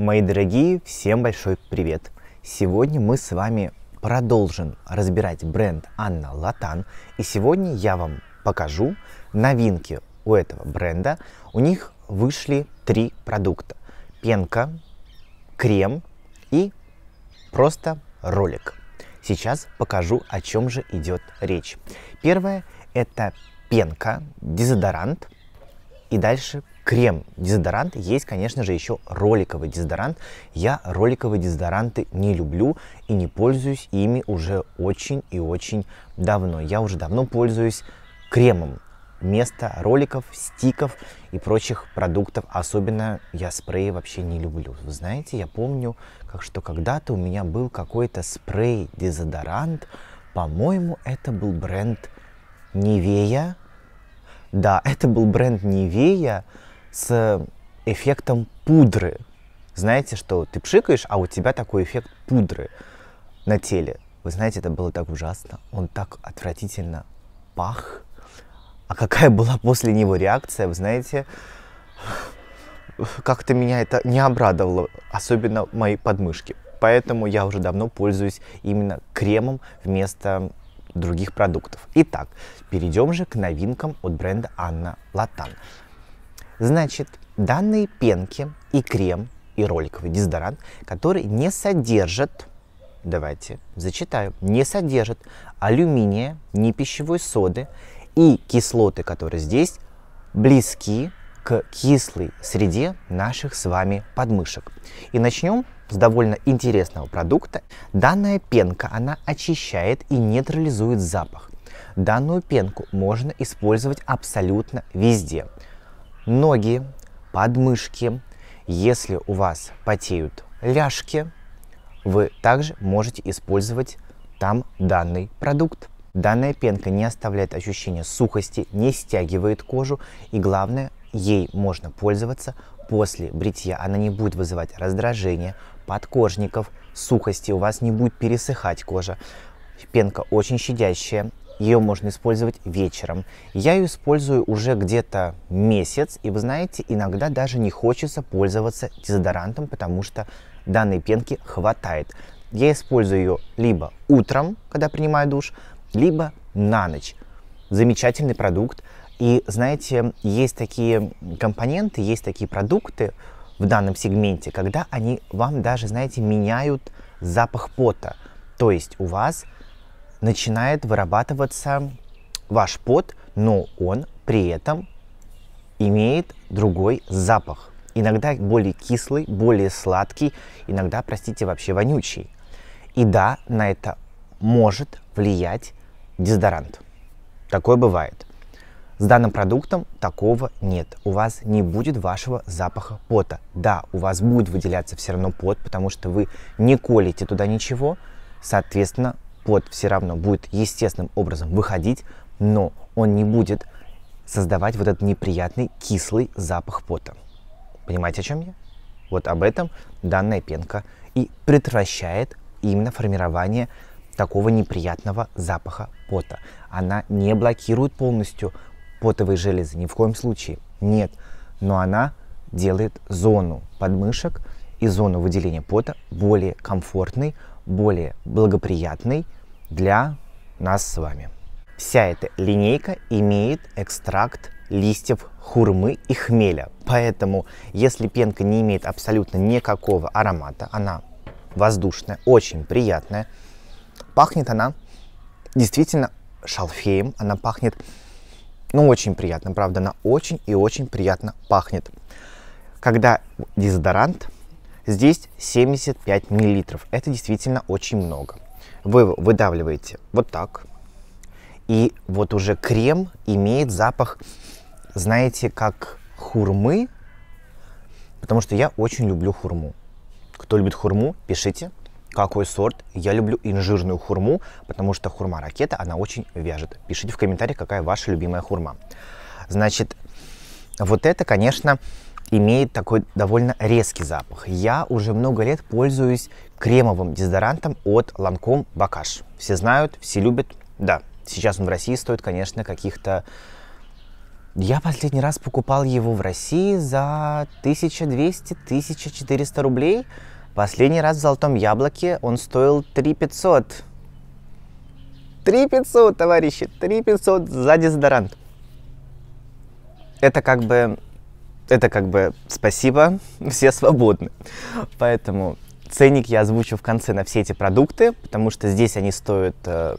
Мои дорогие, всем большой привет! Сегодня мы с вами продолжим разбирать бренд Анна Латан. И сегодня я вам покажу новинки у этого бренда. У них вышли три продукта. Пенка, крем и просто ролик. Сейчас покажу, о чем же идет речь. Первое – это пенка, дезодорант и дальше крем дезодорант, есть, конечно же, еще роликовый дезодорант. Я роликовые дезодоранты не люблю и не пользуюсь ими уже очень и очень давно. Я уже давно пользуюсь кремом вместо роликов, стиков и прочих продуктов. Особенно я спреи вообще не люблю. Вы знаете, я помню, как что когда-то у меня был какой-то спрей-дезодорант. По-моему, это был бренд Невея Да, это был бренд Невея с эффектом пудры. Знаете, что ты пшикаешь, а у тебя такой эффект пудры на теле. Вы знаете, это было так ужасно. Он так отвратительно пах. А какая была после него реакция, вы знаете, как-то меня это не обрадовало, особенно мои подмышки. Поэтому я уже давно пользуюсь именно кремом вместо других продуктов. Итак, перейдем же к новинкам от бренда Анна Латан. Значит, данные пенки и крем, и роликовый дезодорант, который не содержит, давайте зачитаю, не содержит алюминия, не пищевой соды и кислоты, которые здесь близки к кислой среде наших с вами подмышек. И начнем с довольно интересного продукта. Данная пенка, она очищает и нейтрализует запах. Данную пенку можно использовать абсолютно везде – ноги, подмышки. Если у вас потеют ляжки, вы также можете использовать там данный продукт. Данная пенка не оставляет ощущения сухости, не стягивает кожу и главное, ей можно пользоваться после бритья. Она не будет вызывать раздражение, подкожников, сухости, у вас не будет пересыхать кожа. Пенка очень щадящая, ее можно использовать вечером. Я ее использую уже где-то месяц, и вы знаете, иногда даже не хочется пользоваться дезодорантом, потому что данной пенки хватает. Я использую ее либо утром, когда принимаю душ, либо на ночь. Замечательный продукт. И знаете, есть такие компоненты, есть такие продукты в данном сегменте, когда они вам даже, знаете, меняют запах пота. То есть у вас начинает вырабатываться ваш пот, но он при этом имеет другой запах. Иногда более кислый, более сладкий, иногда, простите, вообще вонючий. И да, на это может влиять дезодорант. Такое бывает. С данным продуктом такого нет. У вас не будет вашего запаха пота. Да, у вас будет выделяться все равно пот, потому что вы не колите туда ничего. Соответственно, пот все равно будет естественным образом выходить, но он не будет создавать вот этот неприятный кислый запах пота. Понимаете, о чем я? Вот об этом данная пенка и предотвращает именно формирование такого неприятного запаха пота. Она не блокирует полностью потовые железы, ни в коем случае, нет. Но она делает зону подмышек и зону выделения пота более комфортной, более благоприятный для нас с вами. Вся эта линейка имеет экстракт листьев хурмы и хмеля. Поэтому, если пенка не имеет абсолютно никакого аромата, она воздушная, очень приятная, пахнет она действительно шалфеем, она пахнет, ну, очень приятно, правда, она очень и очень приятно пахнет. Когда дезодорант Здесь 75 миллилитров. Это действительно очень много. Вы выдавливаете вот так. И вот уже крем имеет запах, знаете, как хурмы. Потому что я очень люблю хурму. Кто любит хурму, пишите, какой сорт. Я люблю инжирную хурму, потому что хурма ракета, она очень вяжет. Пишите в комментариях, какая ваша любимая хурма. Значит, вот это, конечно, имеет такой довольно резкий запах. Я уже много лет пользуюсь кремовым дезодорантом от Lancome Бакаш. Все знают, все любят. Да, сейчас он в России стоит, конечно, каких-то... Я последний раз покупал его в России за 1200-1400 рублей. Последний раз в «Золотом яблоке» он стоил 3500. 3500, товарищи, 3500 за дезодорант. Это как бы это как бы спасибо, все свободны. Поэтому ценник я озвучу в конце на все эти продукты, потому что здесь они стоят э,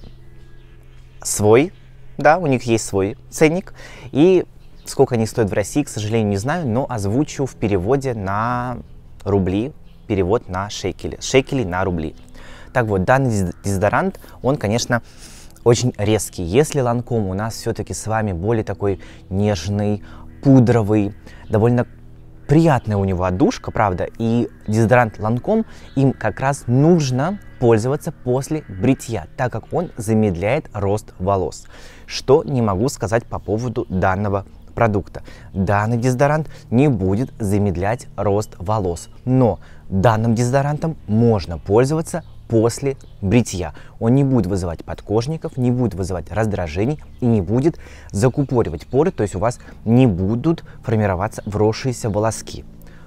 свой, да, у них есть свой ценник. И сколько они стоят в России, к сожалению, не знаю, но озвучу в переводе на рубли, перевод на шекели, шекели на рубли. Так вот, данный дезодорант, он, конечно, очень резкий. Если ланком у нас все-таки с вами более такой нежный, пудровый, довольно приятная у него отдушка, правда, и дезодорант Ланком им как раз нужно пользоваться после бритья, так как он замедляет рост волос. Что не могу сказать по поводу данного продукта. Данный дезодорант не будет замедлять рост волос, но данным дезодорантом можно пользоваться после бритья. Он не будет вызывать подкожников, не будет вызывать раздражений и не будет закупоривать поры, то есть у вас не будут формироваться вросшиеся волоски.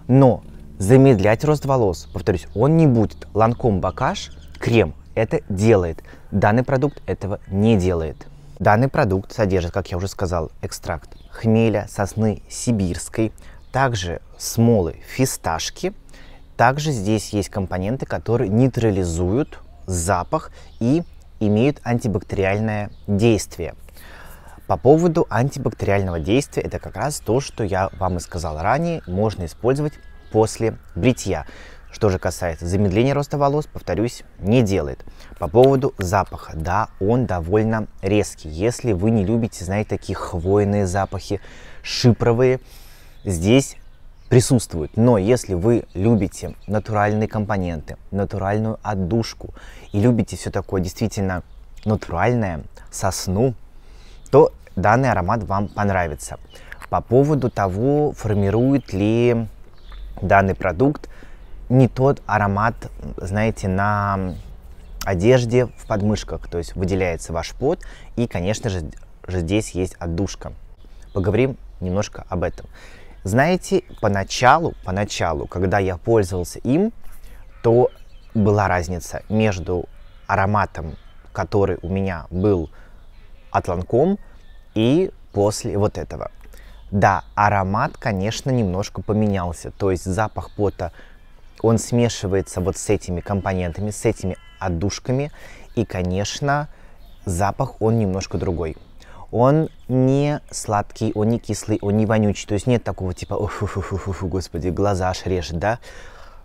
Но замедлять рост волос, повторюсь, он не будет. Ланком Бакаш крем это делает, данный продукт этого не делает. Данный продукт содержит, как я уже сказал, экстракт хмеля, сосны сибирской, также смолы фисташки – также здесь есть компоненты, которые нейтрализуют запах и имеют антибактериальное действие. По поводу антибактериального действия, это как раз то, что я вам и сказал ранее, можно использовать после бритья. Что же касается замедления роста волос, повторюсь, не делает. По поводу запаха, да, он довольно резкий. Если вы не любите, знаете, такие хвойные запахи, шипровые, здесь присутствуют. Но если вы любите натуральные компоненты, натуральную отдушку и любите все такое действительно натуральное, сосну, то данный аромат вам понравится. По поводу того, формирует ли данный продукт не тот аромат, знаете, на одежде в подмышках, то есть выделяется ваш пот, и, конечно же, здесь есть отдушка. Поговорим немножко об этом. Знаете, поначалу, поначалу, когда я пользовался им, то была разница между ароматом, который у меня был от Ланком, и после вот этого. Да, аромат, конечно, немножко поменялся, то есть запах пота, он смешивается вот с этими компонентами, с этими отдушками, и, конечно, запах он немножко другой он не сладкий, он не кислый, он не вонючий. То есть нет такого типа, господи, глаза аж режет, да?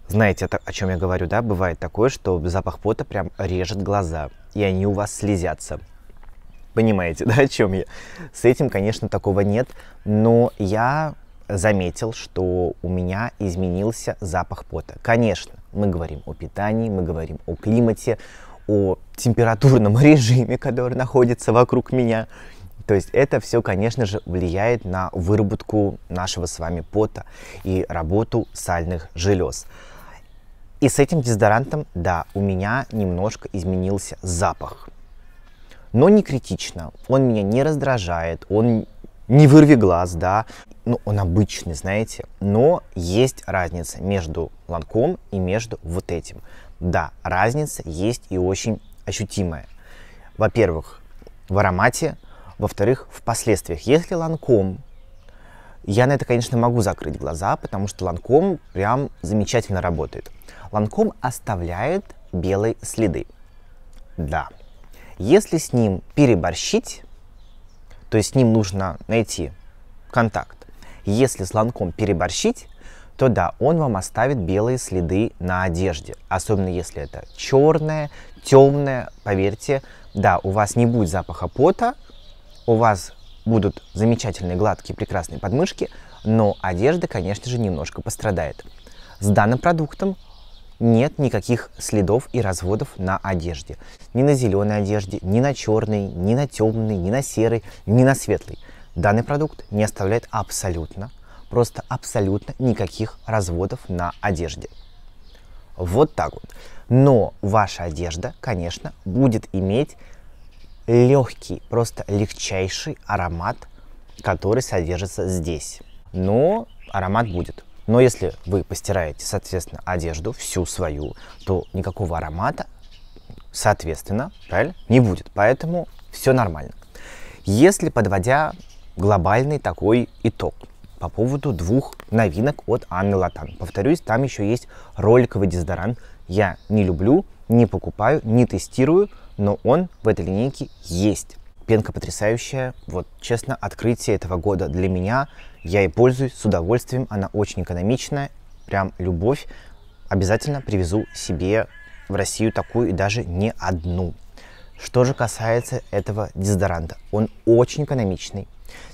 Знаете, это, о чем я говорю, да? Бывает такое, что запах пота прям режет глаза, и они у вас слезятся. Понимаете, да, о чем я? С этим, конечно, такого нет, но я заметил, что у меня изменился запах пота. Конечно, мы говорим о питании, мы говорим о климате, о температурном режиме, который находится вокруг меня – то есть это все, конечно же, влияет на выработку нашего с вами пота и работу сальных желез. И с этим дезодорантом, да, у меня немножко изменился запах. Но не критично, он меня не раздражает, он не вырви глаз, да, ну, он обычный, знаете, но есть разница между ланком и между вот этим. Да, разница есть и очень ощутимая. Во-первых, в аромате – во-вторых, в последствиях. Если ланком, я на это, конечно, могу закрыть глаза, потому что ланком прям замечательно работает. Ланком оставляет белые следы. Да. Если с ним переборщить, то есть с ним нужно найти контакт. Если с ланком переборщить, то да, он вам оставит белые следы на одежде. Особенно если это черное, темное, поверьте, да, у вас не будет запаха пота, у вас будут замечательные гладкие прекрасные подмышки, но одежда, конечно же, немножко пострадает. С данным продуктом нет никаких следов и разводов на одежде. Ни на зеленой одежде, ни на черной, ни на темной, ни на серой, ни на светлой. Данный продукт не оставляет абсолютно, просто абсолютно никаких разводов на одежде. Вот так вот. Но ваша одежда, конечно, будет иметь легкий, просто легчайший аромат, который содержится здесь. Но аромат будет. Но если вы постираете, соответственно, одежду всю свою, то никакого аромата, соответственно, правильно, не будет. Поэтому все нормально. Если подводя глобальный такой итог по поводу двух новинок от Анны Латан. Повторюсь, там еще есть роликовый дезодорант. Я не люблю, не покупаю, не тестирую, но он в этой линейке есть. Пенка потрясающая, вот честно, открытие этого года для меня. Я и пользуюсь с удовольствием, она очень экономичная, прям любовь. Обязательно привезу себе в Россию такую и даже не одну. Что же касается этого дезодоранта, он очень экономичный.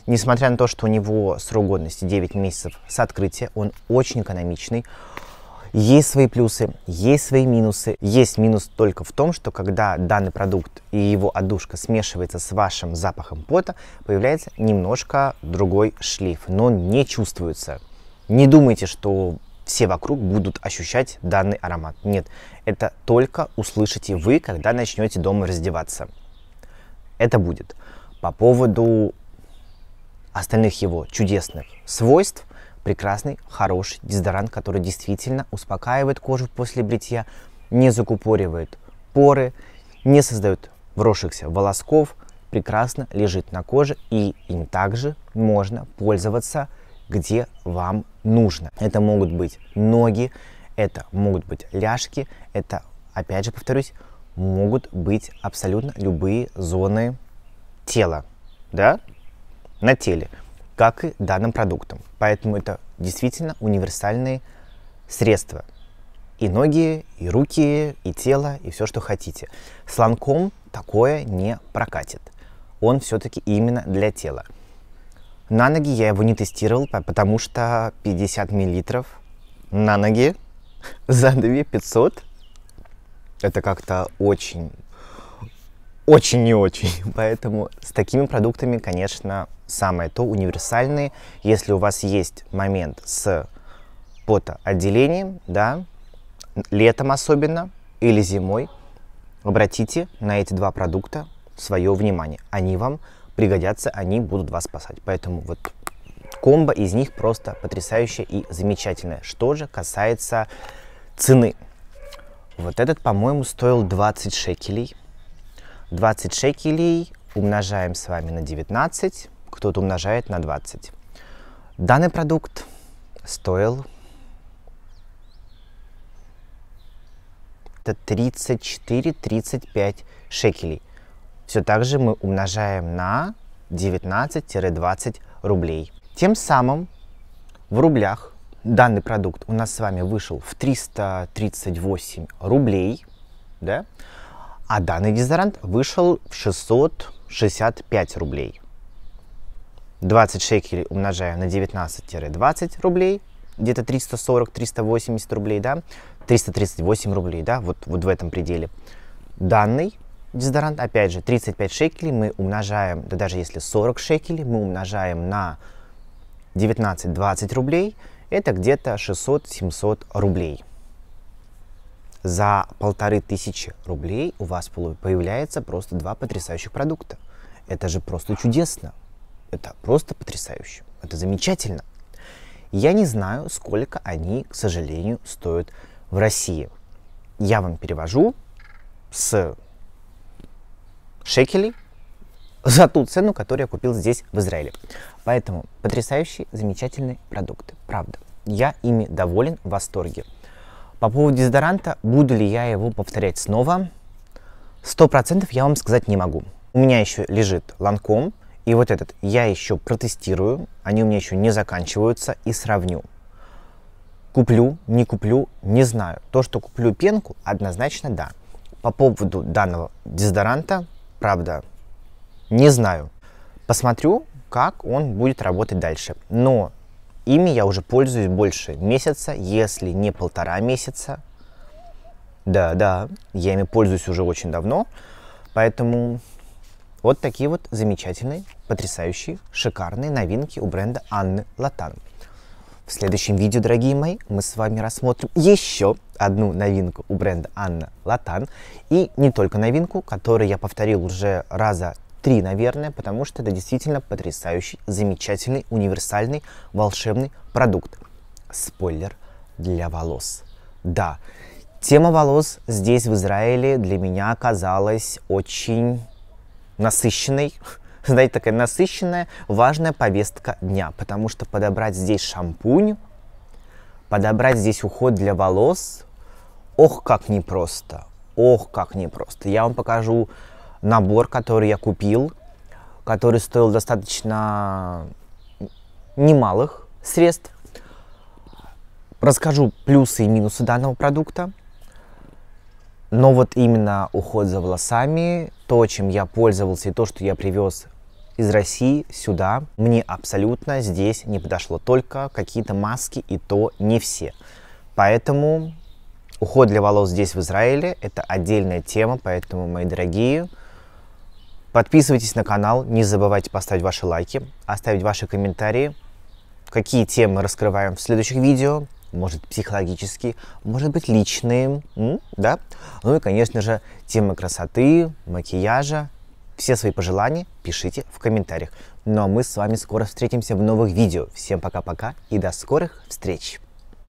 Несмотря на то, что у него срок годности 9 месяцев с открытия, он очень экономичный. Есть свои плюсы, есть свои минусы. Есть минус только в том, что когда данный продукт и его одушка смешивается с вашим запахом пота, появляется немножко другой шлейф, но не чувствуется. Не думайте, что все вокруг будут ощущать данный аромат. Нет, это только услышите вы, когда начнете дома раздеваться. Это будет. По поводу остальных его чудесных свойств – прекрасный, хороший дезодорант, который действительно успокаивает кожу после бритья, не закупоривает поры, не создает вросшихся волосков, прекрасно лежит на коже и им также можно пользоваться где вам нужно. Это могут быть ноги, это могут быть ляжки, это, опять же повторюсь, могут быть абсолютно любые зоны тела, да, на теле как и данным продуктам. Поэтому это действительно универсальные средства. И ноги, и руки, и тело, и все, что хотите. С ланком такое не прокатит. Он все-таки именно для тела. На ноги я его не тестировал, потому что 50 миллилитров на ноги за 2500 это как-то очень, очень не очень. Поэтому с такими продуктами, конечно, самое то, универсальные. Если у вас есть момент с потоотделением, да, летом особенно или зимой, обратите на эти два продукта свое внимание. Они вам пригодятся, они будут вас спасать. Поэтому вот комбо из них просто потрясающее и замечательное. Что же касается цены. Вот этот, по-моему, стоил 20 шекелей. 20 шекелей умножаем с вами на 19 кто-то умножает на 20. Данный продукт стоил 34-35 шекелей. Все так же мы умножаем на 19-20 рублей. Тем самым в рублях данный продукт у нас с вами вышел в 338 рублей, да? а данный дезодорант вышел в 665 рублей. 20 шекелей умножаю на 19-20 рублей, где-то 340-380 рублей, да, 338 рублей, да, вот, вот в этом пределе. Данный дезодорант, опять же, 35 шекелей мы умножаем, да даже если 40 шекелей, мы умножаем на 19-20 рублей, это где-то 600-700 рублей. За полторы тысячи рублей у вас появляется просто два потрясающих продукта. Это же просто чудесно. Это просто потрясающе. Это замечательно. Я не знаю, сколько они, к сожалению, стоят в России. Я вам перевожу с шекелей за ту цену, которую я купил здесь, в Израиле. Поэтому потрясающие, замечательные продукты. Правда. Я ими доволен, в восторге. По поводу дезодоранта, буду ли я его повторять снова? Сто процентов я вам сказать не могу. У меня еще лежит Lancome. И вот этот я еще протестирую, они у меня еще не заканчиваются, и сравню. Куплю, не куплю, не знаю. То, что куплю пенку, однозначно да. По поводу данного дезодоранта, правда, не знаю. Посмотрю, как он будет работать дальше. Но ими я уже пользуюсь больше месяца, если не полтора месяца. Да, да, я ими пользуюсь уже очень давно. Поэтому вот такие вот замечательные потрясающие, шикарные новинки у бренда Анны Латан. В следующем видео, дорогие мои, мы с вами рассмотрим еще одну новинку у бренда Анна Латан. И не только новинку, которую я повторил уже раза три, наверное, потому что это действительно потрясающий, замечательный, универсальный, волшебный продукт. Спойлер для волос. Да, тема волос здесь, в Израиле, для меня оказалась очень насыщенной, знаете, такая насыщенная, важная повестка дня, потому что подобрать здесь шампунь, подобрать здесь уход для волос, ох, как непросто, ох, как непросто. Я вам покажу набор, который я купил, который стоил достаточно немалых средств. Расскажу плюсы и минусы данного продукта. Но вот именно уход за волосами, то, чем я пользовался и то, что я привез из России сюда мне абсолютно здесь не подошло. Только какие-то маски, и то не все. Поэтому уход для волос здесь, в Израиле, это отдельная тема, поэтому, мои дорогие, подписывайтесь на канал, не забывайте поставить ваши лайки, оставить ваши комментарии, какие темы раскрываем в следующих видео, может психологические, может быть личные, да? Ну и, конечно же, темы красоты, макияжа, все свои пожелания пишите в комментариях. Ну а мы с вами скоро встретимся в новых видео. Всем пока-пока и до скорых встреч!